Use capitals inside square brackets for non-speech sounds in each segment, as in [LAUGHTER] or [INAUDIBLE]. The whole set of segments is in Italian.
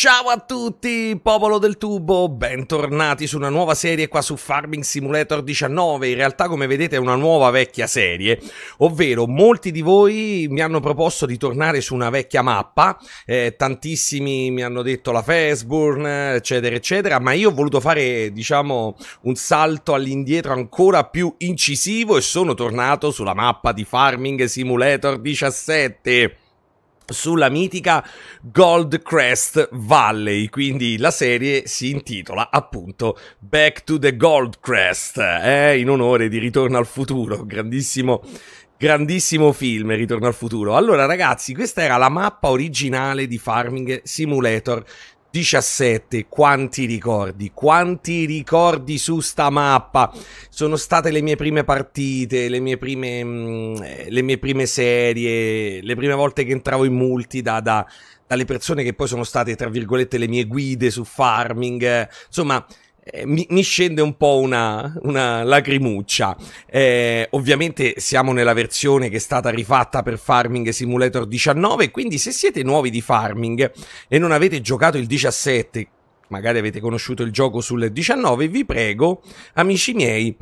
Ciao a tutti, popolo del tubo, bentornati su una nuova serie qua su Farming Simulator 19. In realtà, come vedete, è una nuova vecchia serie, ovvero molti di voi mi hanno proposto di tornare su una vecchia mappa, eh, tantissimi mi hanno detto la Fesburn, eccetera, eccetera, ma io ho voluto fare, diciamo, un salto all'indietro ancora più incisivo e sono tornato sulla mappa di Farming Simulator 17 sulla mitica Gold Crest Valley, quindi la serie si intitola appunto Back to the Gold Crest, eh, in onore di Ritorno al futuro, grandissimo Grandissimo film, Ritorno al futuro. Allora, ragazzi, questa era la mappa originale di Farming Simulator 17, quanti ricordi, quanti ricordi su sta mappa. Sono state le mie prime partite, le mie prime, mm, eh, le mie prime serie, le prime volte che entravo in multi da, da, dalle persone che poi sono state, tra virgolette, le mie guide su farming. Insomma, eh, mi, mi, scende un po' una, una lacrimuccia. Eh, ovviamente siamo nella versione che è stata rifatta per Farming Simulator 19, quindi se siete nuovi di Farming e non avete giocato il 17, magari avete conosciuto il gioco sul 19, vi prego, amici miei,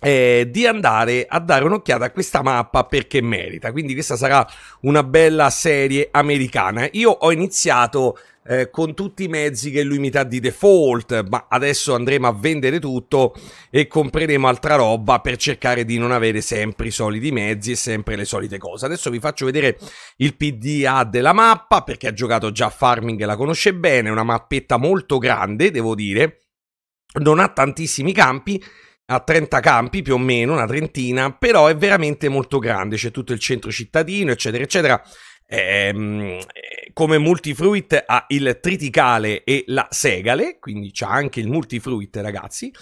eh, di andare a dare un'occhiata a questa mappa perché merita. Quindi questa sarà una bella serie americana. Io ho iniziato eh, con tutti i mezzi che lui mi dà di default, ma adesso andremo a vendere tutto e compreremo altra roba per cercare di non avere sempre i soliti mezzi e sempre le solite cose. Adesso vi faccio vedere il PDA della mappa perché ha giocato già farming e la conosce bene, è una mappetta molto grande, devo dire. Non ha tantissimi campi, ha 30 campi più o meno, una trentina, però è veramente molto grande, c'è tutto il centro cittadino, eccetera, eccetera ehm, come multifruit ha il triticale e la segale, quindi c'ha anche il multifruit ragazzi.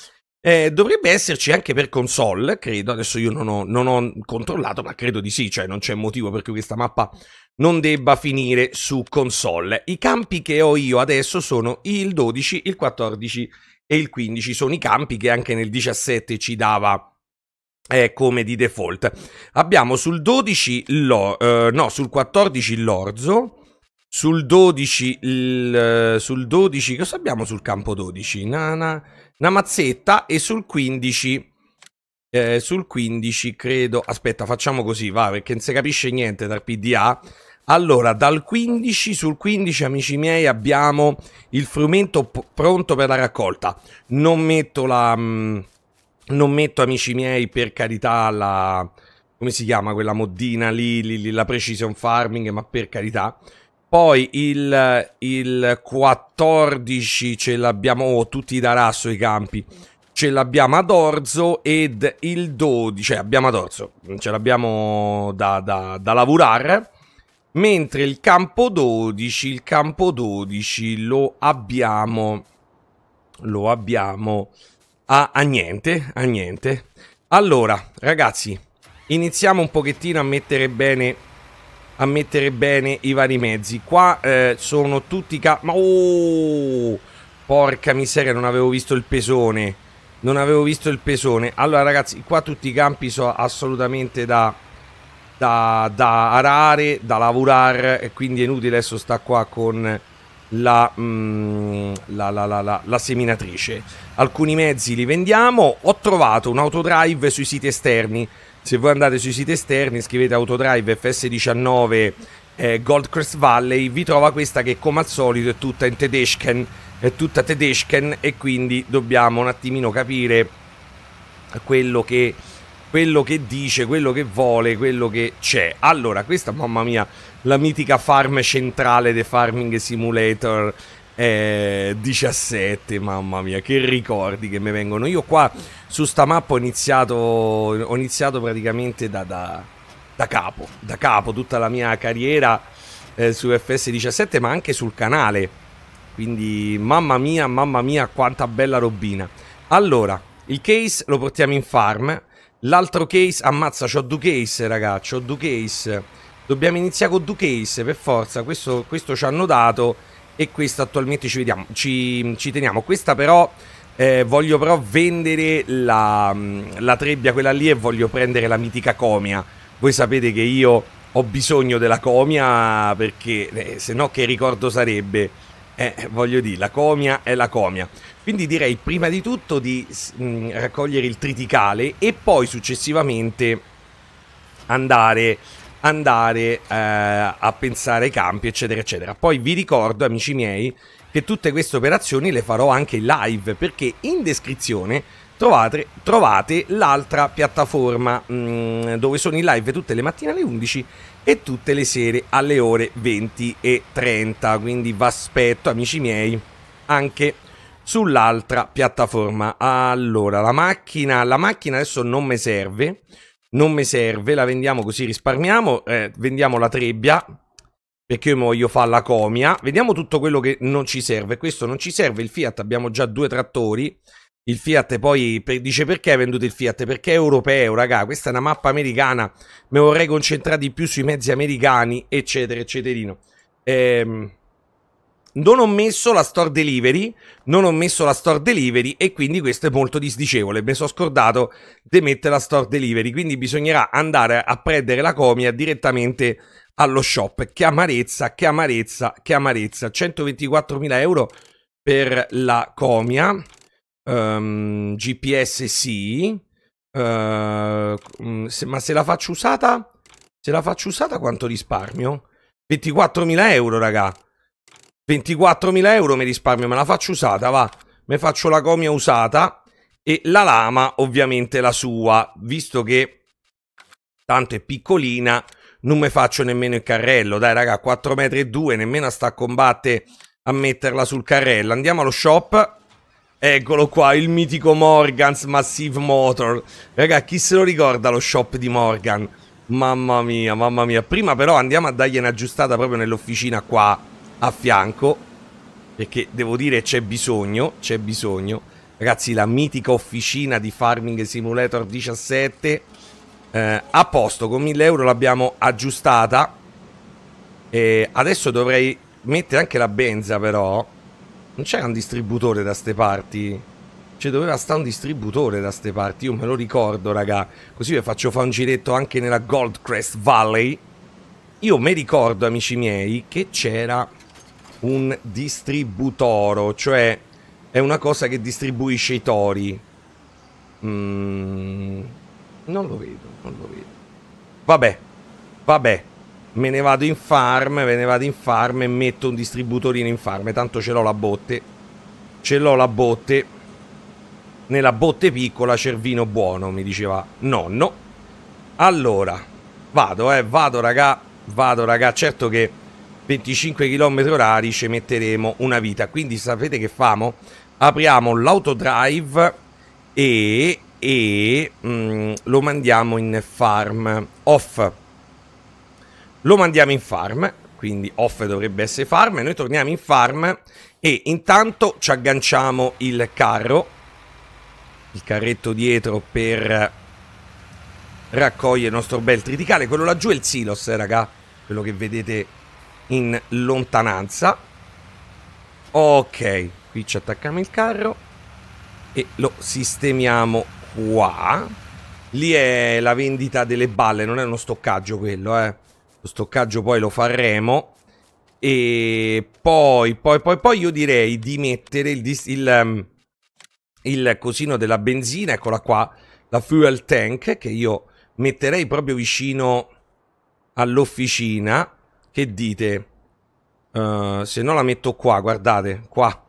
Eh, dovrebbe esserci anche per console, credo, adesso io non ho, non ho controllato ma credo di sì, cioè non c'è motivo per cui questa mappa non debba finire su console. I campi che ho io adesso sono il 12, il 14 e il 15, sono i campi che anche nel 17 ci dava eh, come di default. Abbiamo sul 12 lo, eh, no, sul 14 l'orzo, sul 12 il, eh, sul 12 cosa abbiamo sul campo 12? Una, una, una mazzetta e sul 15 eh, sul 15 credo aspetta facciamo così va perché non si capisce niente dal PDA allora dal 15 sul 15 amici miei abbiamo il frumento pronto per la raccolta non metto la mh, mm, non metto, amici miei, per carità, la... come si chiama quella moddina lì, lì, lì la precision farming, ma per carità. Poi il, il 14 ce l'abbiamo, oh, tutti da rasso i campi, ce l'abbiamo ad Orzo ed il 12, cioè abbiamo ad Orzo, ce l'abbiamo da, da, da lavorare. Mentre il campo 12, il campo 12 lo abbiamo, lo abbiamo a, a niente, a niente. Allora, ragazzi, iniziamo un pochettino a mettere bene a mettere bene i vari mezzi. Qua eh, sono tutti ca... Ma oh! Porca miseria, non avevo visto il pesone. Non avevo visto il pesone. Allora, ragazzi, qua tutti i campi sono assolutamente da, da, da arare, da lavorare. E quindi è inutile adesso sta qua con la, mh, mm, la, la, la, seminatrice. Alcuni mezzi li vendiamo. Ho trovato un autodrive sui siti esterni. Se voi andate sui siti esterni, scrivete autodrive FS19 eh, Goldcrest Valley, vi trova questa che come al solito è tutta in tedesken, è tutta tedesken e quindi dobbiamo un attimino capire quello che, quello che dice, quello che vuole, quello che c'è. Allora, questa mamma mia la mitica farm centrale The Farming Simulator eh, 17, mamma mia, che ricordi che mi vengono. Io qua su sta mappa ho iniziato, ho iniziato praticamente da, da, da, capo, da capo tutta la mia carriera eh, su FS17 ma anche sul canale. Quindi mamma mia, mamma mia, quanta bella robina. Allora, il case lo portiamo in farm. L'altro case, ammazza, ho due case, ragazzi, ho due case Dobbiamo iniziare con Ducase per forza, questo, questo ci hanno dato e questa attualmente ci, vediamo, ci, ci teniamo. Questa però eh, voglio però vendere la, mm, la trebbia quella lì e voglio prendere la mitica comia. Voi sapete che io ho bisogno della comia perché eh, se no che ricordo sarebbe? Eh, voglio dire, la comia è la comia. Quindi direi prima di tutto di mh, mm, raccogliere il triticale e poi successivamente andare andare eh, a pensare ai campi, eccetera, eccetera. Poi vi ricordo, amici miei, che tutte queste operazioni le farò anche live perché in descrizione trovate, trovate l'altra piattaforma mh, mm, dove sono in live tutte le mattine alle 11 e tutte le sere alle ore 20 e 30. Quindi vi aspetto, amici miei, anche sull'altra piattaforma. Allora, la macchina, la macchina adesso non mi serve non mi serve, la vendiamo così risparmiamo, eh, vendiamo la trebbia, perché io mi voglio fare la comia, vediamo tutto quello che non ci serve, questo non ci serve, il Fiat abbiamo già due trattori, il Fiat poi per, dice perché hai venduto il Fiat? Perché è europeo, raga, questa è una mappa americana, mi vorrei concentrare di più sui mezzi americani, eccetera, eccetera. Ehm non ho messo la store delivery, non ho messo la store delivery e quindi questo è molto disdicevole. Mi sono scordato di mettere la store delivery, quindi bisognerà andare a prendere la comia direttamente allo shop. Che amarezza, che amarezza, che amarezza. 124.000 euro per la comia, um, ehm, GPS sì, uh, ma se la faccio usata, se la faccio usata quanto risparmio? 24.000 euro, raga. 24.000 euro mi risparmio, me la faccio usata, va. Me faccio la comia usata e la lama ovviamente la sua, visto che tanto è piccolina, non mi faccio nemmeno il carrello. Dai raga, 4,2 metri, nemmeno sta a combattere a metterla sul carrello. Andiamo allo shop. Eccolo qua, il mitico Morgan's Massive Motor. Raga, chi se lo ricorda lo shop di Morgan? Mamma mia, mamma mia. Prima però andiamo a dargliene aggiustata proprio nell'officina qua a fianco, perché devo dire c'è bisogno, c'è bisogno. Ragazzi, la mitica officina di Farming Simulator 17 eh, a posto, con 1000 euro l'abbiamo aggiustata. E adesso dovrei mettere anche la benza, però. Non c'era un distributore da ste parti? Cioè, doveva stare un distributore da ste parti. Io me lo ricordo, raga. Così vi faccio fare un giretto anche nella Goldcrest Valley. Io mi ricordo, amici miei, che c'era un distributoro, cioè è una cosa che distribuisce i tori. Mm, non lo vedo, non lo vedo. Vabbè, vabbè, me ne vado in farm, me ne vado in farm e metto un distributorino in farm, tanto ce l'ho la botte. Ce l'ho la botte. Nella botte piccola cervino buono, mi diceva nonno. Allora, vado, eh, vado raga, vado raga, certo che 25 km orari ci metteremo una vita quindi sapete che famo? apriamo l'autodrive e, e mm, lo mandiamo in farm off lo mandiamo in farm quindi off dovrebbe essere farm e noi torniamo in farm e intanto ci agganciamo il carro il carretto dietro per raccogliere il nostro bel triticale quello laggiù è il silos eh, raga quello che vedete in lontananza. Ok, qui ci attacchiamo il carro e lo sistemiamo qua. Lì è la vendita delle balle, non è uno stoccaggio quello, eh. Lo stoccaggio poi lo faremo. E poi, poi, poi, poi io direi di mettere il, il, ehm, il cosino della benzina, eccola qua, la fuel tank, che io metterei proprio vicino all'officina che dite? Uh, se no la metto qua, guardate, qua.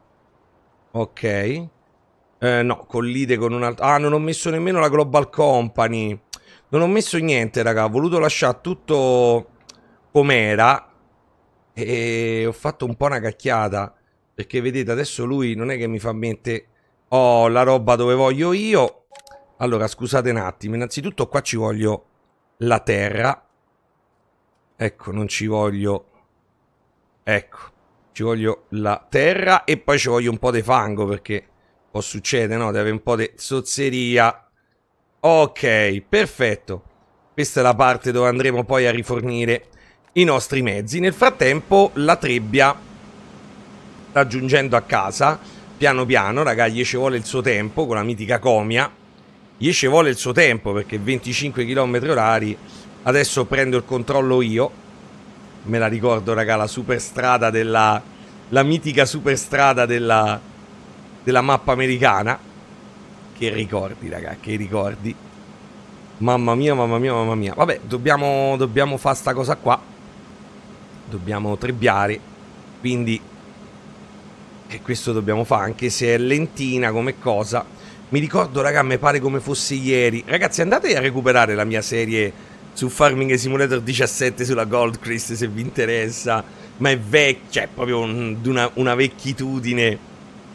Ok. Uh, no, collide con un'altra... Ah, non ho messo nemmeno la Global Company. Non ho messo niente, raga. Ho voluto lasciare tutto com'era. E ho fatto un po' una cacchiata. Perché vedete, adesso lui non è che mi fa mettere... Oh, la roba dove voglio io. Allora, scusate un attimo. Innanzitutto qua ci voglio la terra Ecco, non ci voglio... Ecco, ci voglio la terra e poi ci voglio un po' di fango perché può succedere, no? Deve un po' di zozzeria. Ok, perfetto. Questa è la parte dove andremo poi a rifornire i nostri mezzi. Nel frattempo la trebbia sta giungendo a casa, piano piano, raga, gli ci vuole il suo tempo con la mitica comia. Gli ci vuole il suo tempo perché 25 km orari Adesso prendo il controllo io. Me la ricordo, raga, la superstrada della... La mitica superstrada della... Della mappa americana. Che ricordi, raga, che ricordi. Mamma mia, mamma mia, mamma mia. Vabbè, dobbiamo, dobbiamo fare sta cosa qua. Dobbiamo trebbiare. Quindi... E questo dobbiamo fare, anche se è lentina come cosa. Mi ricordo, raga, mi pare come fosse ieri. Ragazzi, andate a recuperare la mia serie su Farming Simulator 17 sulla Gold Crest se vi interessa, ma è vecchia, cioè proprio un, una, una vecchitudine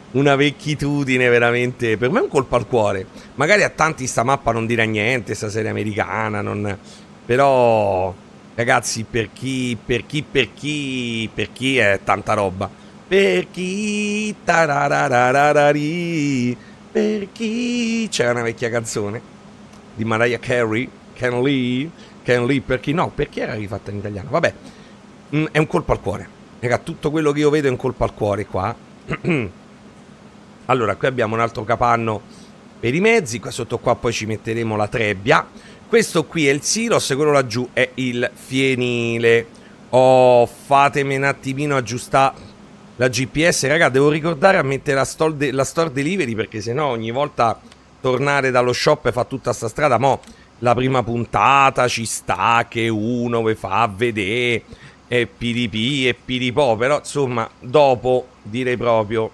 una vecchitudine veramente per me è un colpo al cuore magari a tanti sta mappa non dirà niente sta serie americana non... però ragazzi per chi per chi per chi per chi è tanta roba per chi tarararararari per chi c'è una vecchia canzone di Mariah Carey Ken Lee Ken Lee, per chi no, perché era rifatta in italiano? Vabbè, mm, è un colpo al cuore. Raga, tutto quello che io vedo è un colpo al cuore qua. [CLEARS THROAT] allora, qui abbiamo un altro capanno per i mezzi, qua sotto qua poi ci metteremo la trebbia. Questo qui è il silos, quello laggiù è il fienile. Oh, fatemi un attimino aggiustare la GPS, raga, devo ricordare a mettere la store, de- la store delivery perché sennò ogni volta tornare dallo shop e fa tutta sta strada, mo' la prima puntata ci sta che uno vi fa vedere e PDP e PDP, però insomma dopo direi proprio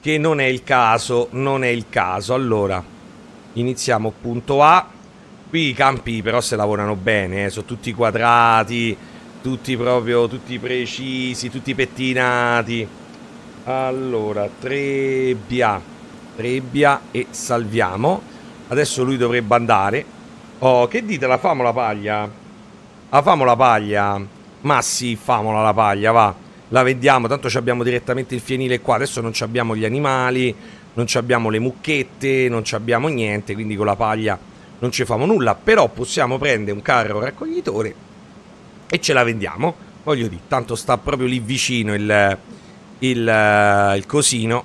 che non è il caso, non è il caso. Allora, iniziamo punto A. Qui i campi però se lavorano bene, eh, sono tutti quadrati, tutti proprio, tutti precisi, tutti pettinati. Allora, Trebbia, Trebbia e salviamo Adesso lui dovrebbe andare. Oh, che dite? La famo la paglia? La famo la paglia? Ma sì, famola la paglia, va. La vendiamo, tanto abbiamo direttamente il fienile qua. Adesso non abbiamo gli animali, non abbiamo le mucchette, non abbiamo niente, quindi con la paglia non ci famo nulla. Però possiamo prendere un carro raccoglitore e ce la vendiamo. Voglio dire, tanto sta proprio lì vicino il, il, il cosino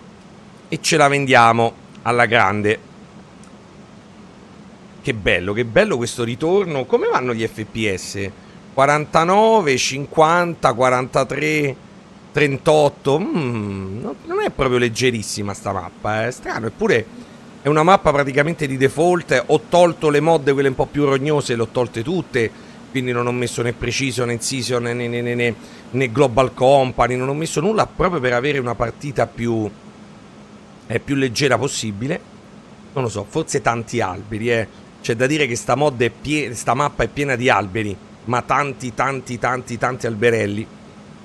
e ce la vendiamo alla grande. Che bello, che bello questo ritorno. Come vanno gli FPS? 49, 50, 43, 38. Mm, non è proprio leggerissima sta mappa, è eh. strano. Eppure è una mappa praticamente di default. Ho tolto le mod, quelle un po' più rognose, le ho tolte tutte. Quindi non ho messo né Precision, né Season, né, né, né, né Global Company. Non ho messo nulla proprio per avere una partita più, eh, più leggera possibile. Non lo so, forse tanti alberi, eh c'è da dire che sta, pie- sta mappa è piena di alberi, ma tanti, tanti, tanti, tanti alberelli.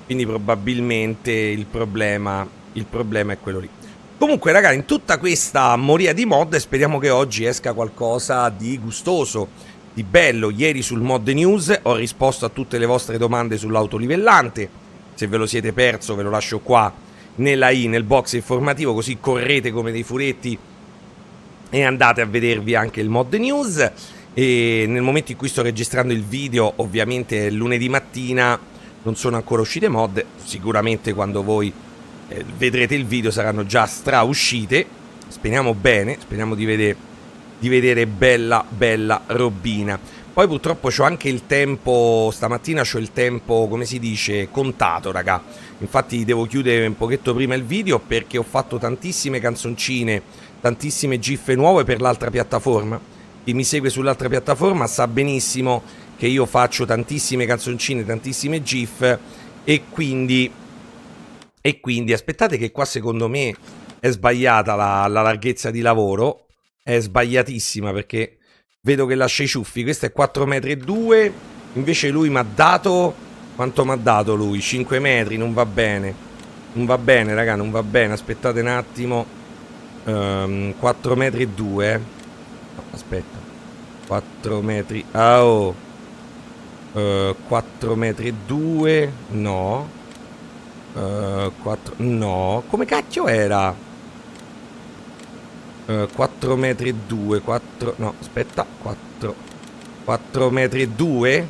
Quindi probabilmente il problema, il problema è quello lì. Comunque, ragazzi, in tutta questa moria di mod, speriamo che oggi esca qualcosa di gustoso, di bello. Ieri sul Mod News ho risposto a tutte le vostre domande sull'autolivellante. Se ve lo siete perso, ve lo lascio qua nella i, nel box informativo, così correte come dei furetti e andate a vedervi anche il mod news e nel momento in cui sto registrando il video ovviamente lunedì mattina non sono ancora uscite mod sicuramente quando voi eh, vedrete il video saranno già strauscite speriamo bene speriamo di vedere, di vedere bella bella robina poi purtroppo ho anche il tempo, stamattina ho il tempo, come si dice, contato, raga. Infatti devo chiudere un pochetto prima il video perché ho fatto tantissime canzoncine tantissime gif nuove per l'altra piattaforma. Chi mi segue sull'altra piattaforma sa benissimo che io faccio tantissime canzoncine, tantissime gif e quindi, e quindi aspettate che qua secondo me è sbagliata la, la larghezza di lavoro, è sbagliatissima perché vedo che lascia i ciuffi, questo è 4,2 m, invece lui mi ha dato, quanto mi ha dato lui? 5 metri, non va bene, non va bene raga, non va bene, aspettate un attimo um, ehm, 4 metri e 2 aspetta 4 metri ah oh ehm, uh, 4 metri e 2 no ehm, uh, 4 no come cacchio era uh, 4 metri e 2 4 no aspetta 4 4 metri e 2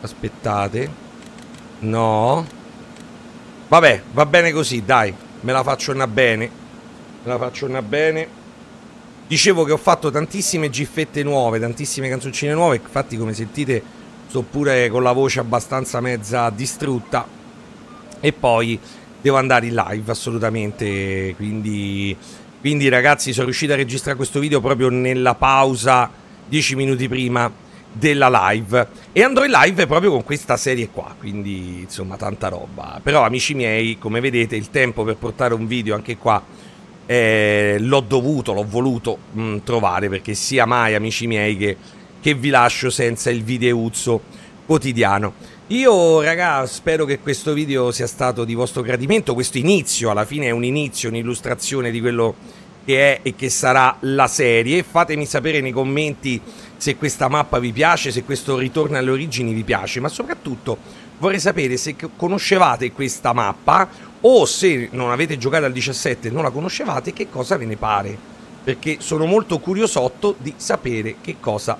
aspettate no vabbè va bene così dai me la faccio una bene la faccio una bene. Dicevo che ho fatto tantissime giffette nuove, tantissime canzoncine nuove, infatti come sentite sto pure con la voce abbastanza mezza distrutta e poi devo andare in live assolutamente, quindi, quindi ragazzi sono riuscito a registrare questo video proprio nella pausa 10 minuti prima della live e andrò in live proprio con questa serie qua quindi insomma tanta roba però amici miei come vedete il tempo per portare un video anche qua eh, l'ho dovuto, l'ho voluto mh, mm, trovare perché sia mai amici miei che, che vi lascio senza il videuzzo quotidiano. Io raga spero che questo video sia stato di vostro gradimento, questo inizio alla fine è un inizio, un'illustrazione di quello che è e che sarà la serie. Fatemi sapere nei commenti se questa mappa vi piace, se questo ritorno alle origini vi piace, ma soprattutto vorrei sapere se conoscevate questa mappa o se non avete giocato al 17 e non la conoscevate, che cosa ve ne pare? Perché sono molto curiosotto di sapere che cosa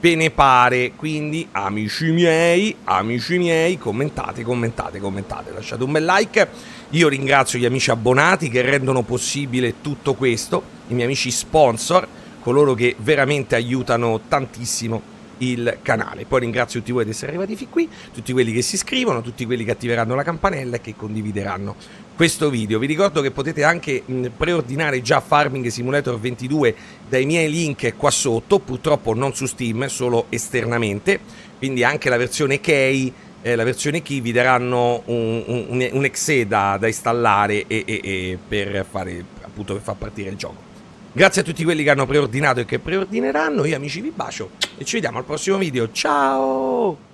ve ne pare. Quindi, amici miei, amici miei, commentate, commentate, commentate, lasciate un bel like. Io ringrazio gli amici abbonati che rendono possibile tutto questo, i miei amici sponsor, coloro che veramente aiutano tantissimo il canale. Poi ringrazio tutti voi di essere arrivati fin qui, tutti quelli che si iscrivono, tutti quelli che attiveranno la campanella e che condivideranno questo video. Vi ricordo che potete anche preordinare già Farming Simulator 22 dai miei link qua sotto, purtroppo non su Steam, solo esternamente, quindi anche la versione Key eh, la versione key vi daranno un, un, un exe da, da installare e, e, e per, fare, appunto, per far partire il gioco. Grazie a tutti quelli che hanno preordinato e che preordineranno. Io amici vi bacio e ci vediamo al prossimo video. Ciao!